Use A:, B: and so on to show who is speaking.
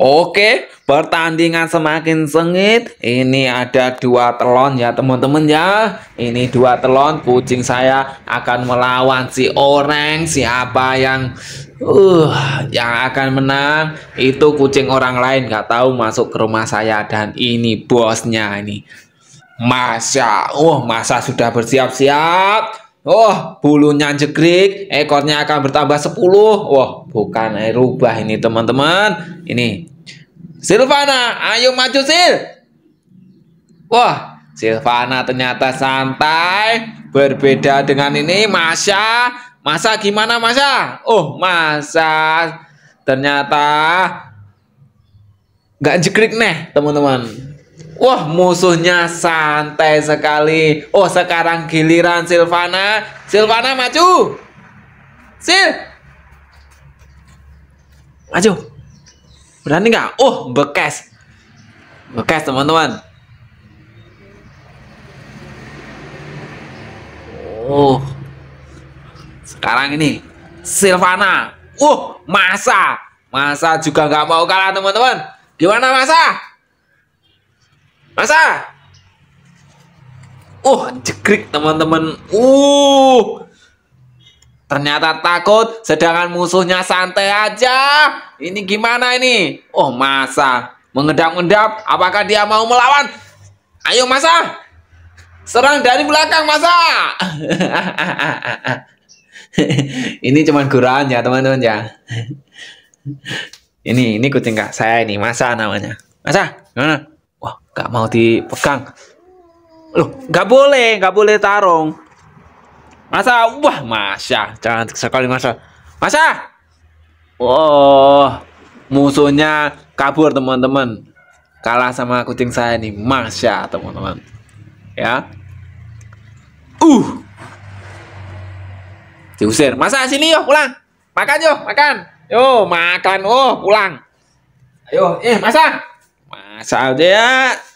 A: Oke, pertandingan semakin sengit. Ini ada dua telon ya teman-teman ya. Ini dua telon kucing saya akan melawan si orang. Siapa yang uh yang akan menang itu kucing orang lain nggak tahu masuk ke rumah saya dan ini bosnya ini. Masa, oh masa sudah bersiap-siap. Oh, bulunya jegrik, ekornya akan bertambah 10. Wah, bukan eh, rubah ini teman-teman ini Silvana ayo maju Sil wah Silvana ternyata santai berbeda dengan ini Masya Masa gimana Masa oh Masa ternyata nggak jekrik nih teman-teman Wah musuhnya santai sekali Oh sekarang giliran Silvana Silvana maju Sil Maju Berani nggak? Oh, bekas. Bekas, teman-teman. Oh. Sekarang ini Silvana. uh Masa. Masa juga nggak mau kalah, teman-teman. Gimana, Masa? Masa? uh jekrik teman-teman. Uh. Ternyata takut, sedangkan musuhnya santai aja. Ini gimana ini? Oh masa, mengedap-endap, apakah dia mau melawan? Ayo masa, serang dari belakang masa. ini cuman guran ya teman-teman ya. ini ini kucing kak saya ini masa namanya. Masa, gimana? Wah, gak mau dipegang. Loh, gak boleh, gak boleh tarung. Masa, wah Masya, cantik sekali Masya. Masya! Oh, musuhnya kabur teman-teman. Kalah sama kucing saya nih, Masya teman-teman. Ya. Uh. Diusir. Masa sini yuk pulang. Makan yuk, makan. Yo, makan. Oh, pulang. Ayo, eh, Masa. Masa aja.